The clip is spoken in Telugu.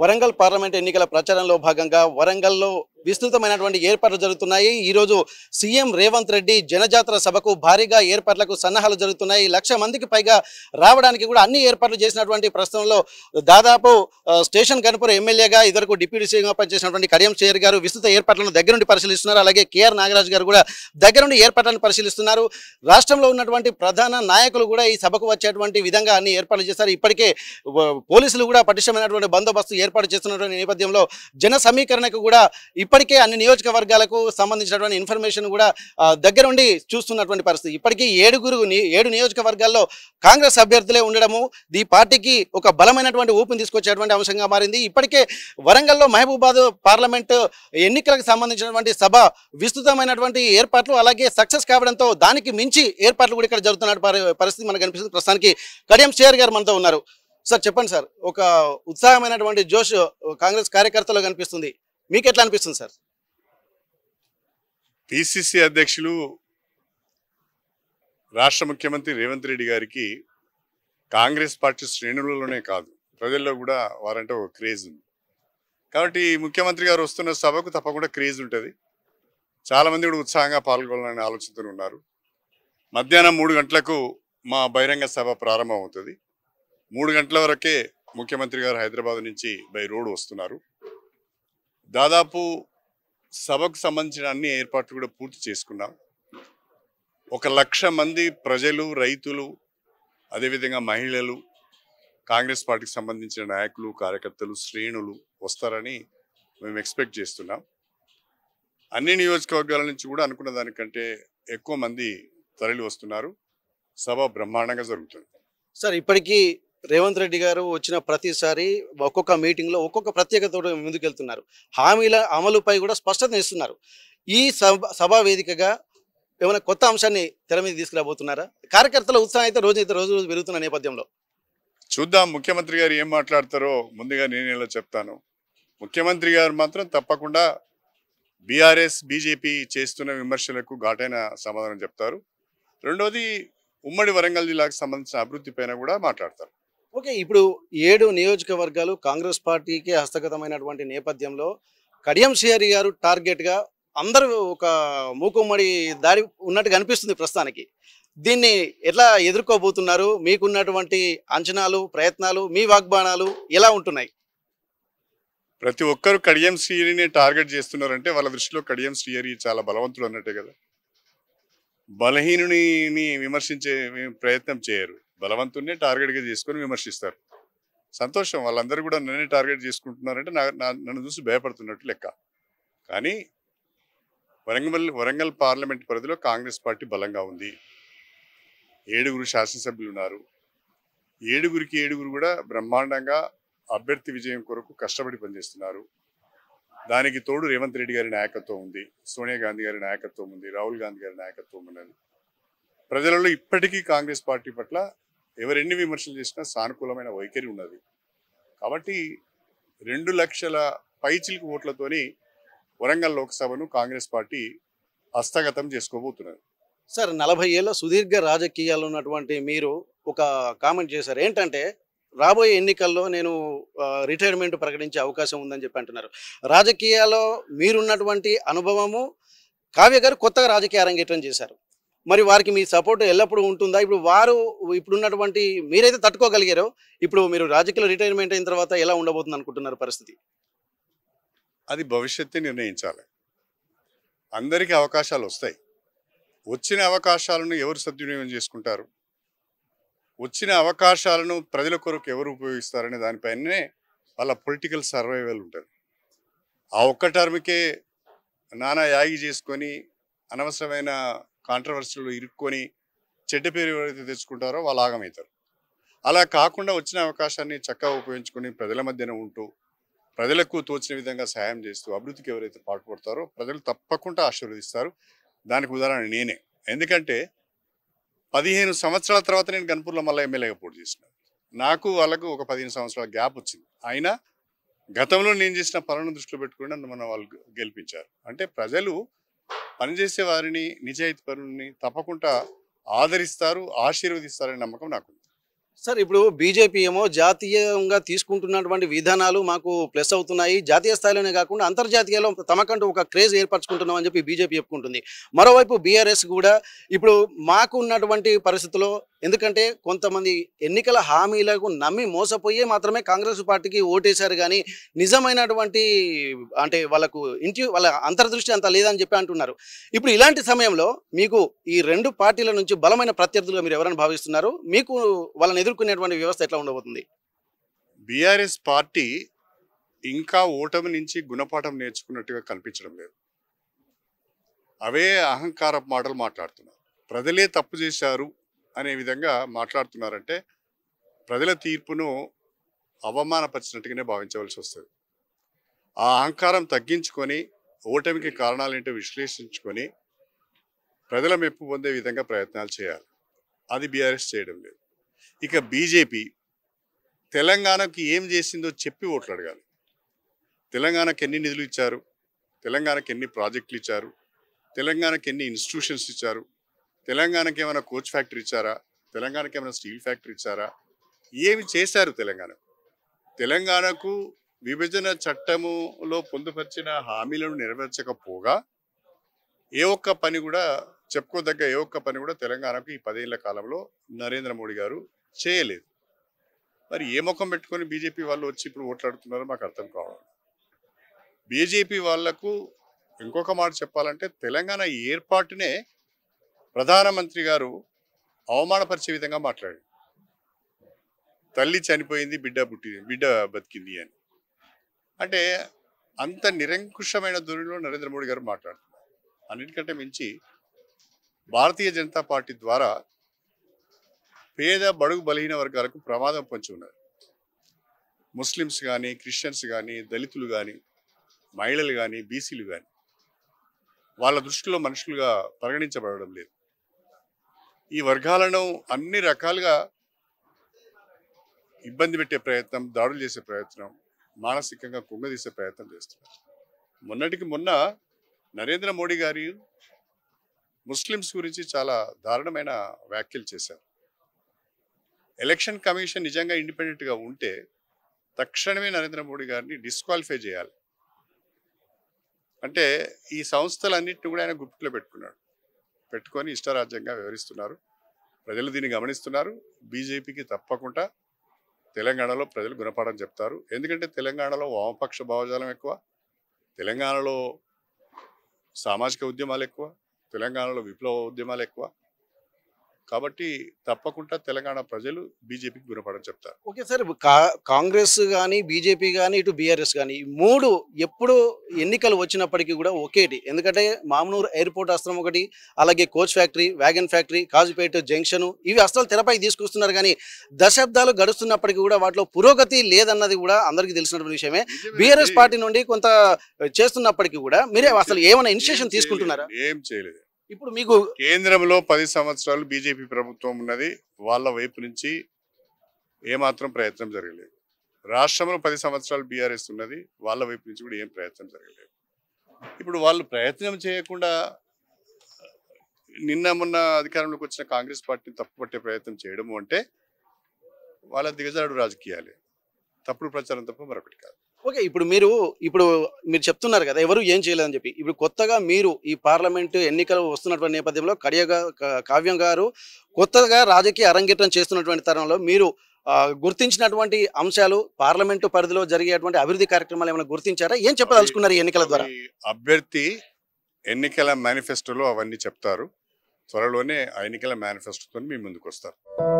వరంగల్ పార్లమెంట్ ఎన్నికల ప్రచారంలో భాగంగా వరంగల్లో విస్తృతమైనటువంటి ఏర్పాట్లు జరుగుతున్నాయి ఈరోజు సీఎం రేవంత్ రెడ్డి జనజాతర సభకు భారీగా ఏర్పాట్లకు సన్నాహాలు జరుగుతున్నాయి లక్ష మందికి పైగా రావడానికి కూడా అన్ని ఏర్పాట్లు చేసినటువంటి ప్రస్తుతంలో దాదాపు స్టేషన్ కనుపూర్ ఎమ్మెల్యేగా ఇదివరకు డిప్యూటీ సీఎంగా పనిచేసినటువంటి కడియం చేయర్ గారు విస్తృత ఏర్పాట్లను దగ్గర నుండి పరిశీలిస్తున్నారు అలాగే కేఆర్ నాగరాజు గారు కూడా దగ్గర నుండి ఏర్పాట్లను పరిశీలిస్తున్నారు రాష్ట్రంలో ఉన్నటువంటి ప్రధాన నాయకులు కూడా ఈ సభకు వచ్చేటువంటి విధంగా అన్ని ఏర్పాట్లు చేశారు ఇప్పటికే పోలీసులు కూడా పటిష్టమైనటువంటి బందోబస్తు ఏర్పాటు చేస్తున్నటువంటి నేపథ్యంలో జన సమీకరణకు కూడా ఇప్పటి ఇప్పటికే అన్ని నియోజకవర్గాలకు సంబంధించినటువంటి ఇన్ఫర్మేషన్ కూడా దగ్గరుండి చూస్తున్నటువంటి పరిస్థితి ఇప్పటికీ ఏడుగురు ఏడు నియోజకవర్గాల్లో కాంగ్రెస్ అభ్యర్థులే ఉండడము ఈ పార్టీకి ఒక బలమైనటువంటి ఊపిని తీసుకొచ్చేటువంటి అంశంగా మారింది ఇప్పటికే వరంగల్లో మహబూబాద్ పార్లమెంటు ఎన్నికలకు సంబంధించినటువంటి సభ విస్తృతమైనటువంటి ఏర్పాట్లు అలాగే సక్సెస్ కావడంతో దానికి మించి ఏర్పాట్లు కూడా ఇక్కడ జరుగుతున్న పరిస్థితి మనకు కనిపిస్తుంది ప్రస్తుతానికి కడియం షేర్ గారు మనతో ఉన్నారు సార్ చెప్పండి సార్ ఒక ఉత్సాహమైనటువంటి జోష్ కాంగ్రెస్ కార్యకర్తలో కనిపిస్తుంది మీకు ఎట్లా అనిపిస్తుంది సార్ పిసిసి అధ్యక్షులు రాష్ట్ర ముఖ్యమంత్రి రేవంత్ రెడ్డి గారికి కాంగ్రెస్ పార్టీ శ్రేణులలోనే కాదు ప్రజల్లో కూడా వారంటే ఒక క్రేజ్ ఉంది కాబట్టి ముఖ్యమంత్రి గారు వస్తున్న సభకు తప్పకుండా క్రేజ్ ఉంటుంది చాలామంది కూడా ఉత్సాహంగా పాల్గొనాలని ఆలోచిస్తూనే ఉన్నారు మధ్యాహ్నం మూడు గంటలకు మా బహిరంగ సభ ప్రారంభమవుతుంది మూడు గంటల వరకే ముఖ్యమంత్రి గారు హైదరాబాద్ నుంచి బై రోడ్ వస్తున్నారు దాదాపు సభకు సంబంధించిన అన్ని ఏర్పాట్లు కూడా పూర్తి చేసుకున్నాం ఒక లక్ష మంది ప్రజలు రైతులు అదేవిధంగా మహిళలు కాంగ్రెస్ పార్టీకి సంబంధించిన నాయకులు కార్యకర్తలు శ్రేణులు వస్తారని మేము ఎక్స్పెక్ట్ చేస్తున్నాం అన్ని నియోజకవర్గాల నుంచి కూడా అనుకున్న దానికంటే ఎక్కువ మంది తరలి వస్తున్నారు సభ బ్రహ్మాండంగా జరుగుతుంది సార్ ఇప్పటికీ రేవంత్ రెడ్డి గారు వచ్చిన ప్రతిసారి ఒక్కొక్క మీటింగ్లో ఒక్కొక్క ప్రత్యేకత ముందుకెళ్తున్నారు హామీల అమలుపై కూడా స్పష్టత ఇస్తున్నారు ఈ సభ సభా వేదికగా ఏమైనా కొత్త అంశాన్ని తెర మీద తీసుకురాబోతున్నారా కార్యకర్తల ఉత్సాహం అయితే రోజు అయితే రోజు రోజు పెరుగుతున్న నేపథ్యంలో చూద్దాం ముఖ్యమంత్రి గారు ఏం మాట్లాడతారో ముందుగా నేను ఇలా చెప్తాను ముఖ్యమంత్రి గారు మాత్రం తప్పకుండా బీఆర్ఎస్ బీజేపీ చేస్తున్న విమర్శలకు ఘాటైన సమాధానం చెప్తారు రెండోది ఉమ్మడి వరంగల్ జిల్లాకు సంబంధించిన అభివృద్ధి కూడా మాట్లాడతారు ఓకే ఇప్పుడు ఏడు నియోజకవర్గాలు కాంగ్రెస్ పార్టీకి హస్తగతమైనటువంటి నేపథ్యంలో కడియం సిఆరి గారు టార్గెట్గా అందరూ ఒక మూకుమ్మడి దారి ఉన్నట్టుగా అనిపిస్తుంది ప్రస్తుతానికి దీన్ని ఎట్లా ఎదుర్కోబోతున్నారు మీకున్నటువంటి అంచనాలు ప్రయత్నాలు మీ వాగ్బాణాలు ఎలా ఉంటున్నాయి ప్రతి ఒక్కరు కడియం శ్రీహరిని టార్గెట్ చేస్తున్నారంటే వాళ్ళ దృష్టిలో కడియం శ్రీహరి చాలా బలవంతుడు అన్నట్టే కదా బలహీనుని విమర్శించే ప్రయత్నం చేయరు బలవంతున్నే టార్గెట్గా చేసుకొని విమర్శిస్తారు సంతోషం వాళ్ళందరూ కూడా నన్నే టార్గెట్ చేసుకుంటున్నారంటే నా నన్ను చూసి భయపడుతున్నట్టు లెక్క కానీ వరంగల్ వరంగల్ పార్లమెంట్ పరిధిలో కాంగ్రెస్ పార్టీ బలంగా ఉంది ఏడుగురు శాసనసభ్యులు ఉన్నారు ఏడుగురికి ఏడుగురు కూడా బ్రహ్మాండంగా అభ్యర్థి విజయం కొరకు కష్టపడి పనిచేస్తున్నారు దానికి తోడు రేవంత్ రెడ్డి గారి నాయకత్వం ఉంది సోనియా గాంధీ గారి నాయకత్వం ఉంది రాహుల్ గాంధీ గారి నాయకత్వం ఉన్నది ప్రజలలో ఇప్పటికీ కాంగ్రెస్ పార్టీ పట్ల ఎవరెన్ని విమర్శలు చేసినా సానుకూలమైన వైఖరి ఉన్నది కాబట్టి రెండు లక్షల పైచిలికి ఓట్లతోని వరంగల్ లోక్సభను కాంగ్రెస్ పార్టీ హస్తగతం చేసుకోబోతున్నారు సార్ నలభై ఏళ్ళ సుదీర్ఘ రాజకీయాలు ఉన్నటువంటి మీరు ఒక కామెంట్ చేశారు ఏంటంటే రాబోయే ఎన్నికల్లో నేను రిటైర్మెంట్ ప్రకటించే అవకాశం ఉందని చెప్పి అంటున్నారు రాజకీయాల్లో మీరున్నటువంటి అనుభవము కావ్య గారు కొత్తగా రాజకీయ అరంగేట్రం చేశారు మరి వారికి మీ సపోర్ట్ ఎల్లప్పుడూ ఉంటుందా ఇప్పుడు వారు ఇప్పుడున్నటువంటి మీరైతే తట్టుకోగలిగారో ఇప్పుడు మీరు రాజకీయాలు రిటైర్మెంట్ అయిన తర్వాత ఎలా ఉండబోతుంది అనుకుంటున్నారు పరిస్థితి అది భవిష్యత్తు నిర్ణయించాలి అందరికీ అవకాశాలు వస్తాయి వచ్చిన అవకాశాలను ఎవరు సద్వినియోగం చేసుకుంటారు వచ్చిన అవకాశాలను ప్రజల కొరకు ఎవరు ఉపయోగిస్తారనే దానిపైనే వాళ్ళ పొలిటికల్ సర్వైవల్ ఉంటుంది ఆ ఒక్క టర్మ్కే నానా యాగి చేసుకొని అనవసరమైన కాంట్రవర్సీలో ఇరుక్కొని చెడ్డ పేరు ఎవరైతే తెచ్చుకుంటారో వాళ్ళు ఆగమవుతారు అలా కాకుండా వచ్చిన అవకాశాన్ని చక్కగా ఉపయోగించుకొని ప్రజల మధ్యన ఉంటూ ప్రజలకు తోచిన విధంగా సహాయం చేస్తూ అభివృద్ధికి ఎవరైతే పాటుపడతారో ప్రజలు తప్పకుండా ఆశీర్వదిస్తారు దానికి ఉదాహరణ నేనే ఎందుకంటే పదిహేను సంవత్సరాల తర్వాత నేను గన్పూర్లో మళ్ళీ ఎమ్మెల్యేగా పోటీ చేసిన నాకు వాళ్ళకు ఒక పదిహేను సంవత్సరాల గ్యాప్ వచ్చింది అయినా గతంలో నేను చేసిన పనులను దృష్టిలో పెట్టుకుని నన్ను మన వాళ్ళు గెలిపించారు అంటే ప్రజలు పనిచేసే వారిని నిజాయితీ పరుని తప్పకుండా ఆదరిస్తారు ఆశీర్వదిస్తారనే నమ్మకం నాకు సార్ ఇప్పుడు బీజేపీ ఏమో జాతీయంగా తీసుకుంటున్నటువంటి విధానాలు మాకు ప్లస్ అవుతున్నాయి జాతీయ స్థాయిలోనే కాకుండా అంతర్జాతీయంలో తమకంటూ ఒక క్రేజ్ ఏర్పరచుకుంటున్నాం అని చెప్పి బీజేపీ చెప్పుకుంటుంది మరోవైపు బీఆర్ఎస్ కూడా ఇప్పుడు మాకు ఉన్నటువంటి పరిస్థితుల్లో ఎందుకంటే కొంతమంది ఎన్నికల హామీలకు నమ్మి మోసపోయే మాత్రమే కాంగ్రెస్ పార్టీకి ఓటేశారు కానీ నిజమైనటువంటి అంటే వాళ్ళకు ఇంటి వాళ్ళ అంతర్దృష్టి అంత లేదని చెప్పి అంటున్నారు ఇప్పుడు ఇలాంటి సమయంలో మీకు ఈ రెండు పార్టీల నుంచి బలమైన ప్రత్యర్థులుగా మీరు ఎవరైనా భావిస్తున్నారు మీకు వాళ్ళని ఎదుర్కొనేటువంటి వ్యవస్థ ఎట్లా ఉండబోతుంది బీఆర్ఎస్ పార్టీ ఇంకా ఓటమి నుంచి గుణపాఠం నేర్చుకున్నట్టుగా కనిపించడం లేదు అవే అహంకార మాటలు మాట్లాడుతున్నారు ప్రజలే తప్పు చేశారు అనే విధంగా మాట్లాడుతున్నారంటే ప్రజల తీర్పును అవమానపరిచినట్టుగానే భావించవలసి వస్తుంది ఆ అహంకారం తగ్గించుకొని ఓటమికి కారణాలేంటో విశ్లేషించుకొని ప్రజల మెప్పు పొందే విధంగా ప్రయత్నాలు చేయాలి అది బీఆర్ఎస్ చేయడం లేదు ఇక బీజేపీ తెలంగాణకి ఏం చేసిందో చెప్పి ఓట్లు అడగాలి తెలంగాణకు ఎన్ని నిధులు ఇచ్చారు తెలంగాణకు ఎన్ని ప్రాజెక్టులు ఇచ్చారు తెలంగాణకు ఎన్ని ఇన్స్టిట్యూషన్స్ ఇచ్చారు తెలంగాణకి ఏమైనా కోచ్ ఫ్యాక్టరీ ఇచ్చారా తెలంగాణకి ఏమైనా స్టీల్ ఫ్యాక్టరీ ఇచ్చారా ఏమి చేశారు తెలంగాణ తెలంగాణకు విభజన చట్టములో పొందుపరిచిన హామీలను నెరవేర్చకపోగా ఏ ఒక్క పని కూడా చెప్పుకోదగ్గ ఏ ఒక్క పని కూడా తెలంగాణకు ఈ పదేళ్ల కాలంలో నరేంద్ర మోడీ గారు చేయలేదు మరి ఏ ముఖం పెట్టుకొని బీజేపీ వాళ్ళు వచ్చి ఇప్పుడు ఓట్లాడుతున్నారో మాకు అర్థం కావాలి బీజేపీ వాళ్లకు ఇంకొక మాట చెప్పాలంటే తెలంగాణ ఏర్పాటునే ప్రధానమంత్రి గారు అవమానపరిచే విధంగా మాట్లాడారు తల్లి చనిపోయింది బిడ్డ పుట్టి బిడ్డ బతికింది అని అంటే అంత నిరంకుశమైన ధోరణిలో నరేంద్ర మోడీ గారు మాట్లాడుతున్నారు అన్నిటికంటే మించి భారతీయ జనతా పార్టీ ద్వారా పేద బడుగు బలహీన వర్గాలకు ప్రమాదం పొంచి ఉన్నారు ముస్లిమ్స్ కానీ క్రిస్టియన్స్ కానీ దళితులు కానీ మహిళలు కానీ బీసీలు కానీ వాళ్ళ దృష్టిలో మనుషులుగా పరిగణించబడడం లేదు ఈ వర్గాలను అన్ని రకాలుగా ఇబ్బంది పెట్టే ప్రయత్నం దాడులు చేసే ప్రయత్నం మానసికంగా కుంగదీసే ప్రయత్నం చేస్తున్నారు మొన్నటికి మొన్న నరేంద్ర మోడీ గారు ముస్లిమ్స్ గురించి చాలా దారుణమైన వ్యాఖ్యలు చేశారు ఎలక్షన్ కమిషన్ నిజంగా ఇండిపెండెంట్గా ఉంటే తక్షణమే నరేంద్ర మోడీ గారిని డిస్క్వాలిఫై చేయాలి అంటే ఈ సంస్థలన్నింటినీ కూడా ఆయన గుర్తులో పెట్టుకున్నాడు పెట్టుకొని ఇష్టరాజ్యంగా వివరిస్తున్నారు ప్రజలు దీన్ని గమనిస్తున్నారు బీజేపీకి తప్పకుండా తెలంగాణలో ప్రజలు గుణపాఠం చెప్తారు ఎందుకంటే తెలంగాణలో వామపక్ష భావజాలం ఎక్కువ తెలంగాణలో సామాజిక ఉద్యమాలు ఎక్కువ తెలంగాణలో విప్లవ ఉద్యమాలు ఎక్కువ కాబట్టి తప్పకుండా తెలంగాణ ప్రజలు బీజేపీకి గురపడని చెప్తారు ఓకే సార్ కాంగ్రెస్ కానీ బీజేపీ కానీ ఇటు బీఆర్ఎస్ కానీ మూడు ఎప్పుడు ఎన్నికలు వచ్చినప్పటికీ కూడా ఒకేటి ఎందుకంటే మామనూరు ఎయిర్పోర్ట్ అస్త్రం ఒకటి అలాగే coach factory wagon factory Kazipet junction ఇవి అస్త్రాలు తెరపై తీసుకొస్తున్నారు కానీ దశాబ్దాలు గడుస్తున్నప్పటికీ కూడా వాటిలో పురోగతి లేదన్నది కూడా అందరికీ తెలిసినటువంటి విషయమే బీఆర్ఎస్ పార్టీ నుండి కొంత చేస్తున్నప్పటికీ కూడా మీరే అసలు ఏమైనా ఇనిషియేషన్ తీసుకుంటున్నారా ఏం చేయలేదు ఇప్పుడు మీకు కేంద్రంలో పది సంవత్సరాలు బీజేపీ ప్రభుత్వం ఉన్నది వాళ్ళ వైపు నుంచి ఏమాత్రం ప్రయత్నం జరగలేదు రాష్ట్రంలో పది సంవత్సరాలు బీఆర్ఎస్ ఉన్నది వాళ్ళ వైపు నుంచి కూడా ఏం ప్రయత్నం జరగలేదు ఇప్పుడు వాళ్ళు ప్రయత్నం చేయకుండా నిన్న మొన్న అధికారంలోకి వచ్చిన కాంగ్రెస్ పార్టీని తప్పుపట్టే ప్రయత్నం చేయడము అంటే వాళ్ళ దిగజాడు రాజకీయాలే తప్పుడు ప్రచారం తప్ప మరొకటి కాదు ఓకే ఇప్పుడు మీరు ఇప్పుడు మీరు చెప్తున్నారు కదా ఎవరు ఏం చేయలేదని చెప్పి ఇప్పుడు కొత్తగా మీరు ఈ పార్లమెంటు ఎన్నికలు వస్తున్నటువంటి నేపథ్యంలో కడియగా కావ్యం గారు కొత్తగా రాజకీయ అరంగేట్రం చేస్తున్నటువంటి తరంలో మీరు గుర్తించినటువంటి అంశాలు పార్లమెంటు పరిధిలో జరిగేటువంటి అభివృద్ధి కార్యక్రమాలు ఏమైనా గుర్తించారా ఏం చెప్పదలుచుకున్నారు ఈ ఎన్నికల ద్వారా అభ్యర్థి ఎన్నికల మేనిఫెస్టోలో అవన్నీ చెప్తారు త్వరలోనే ఆ ఎన్నికల మేనిఫెస్టోతో మీ ముందుకు వస్తారు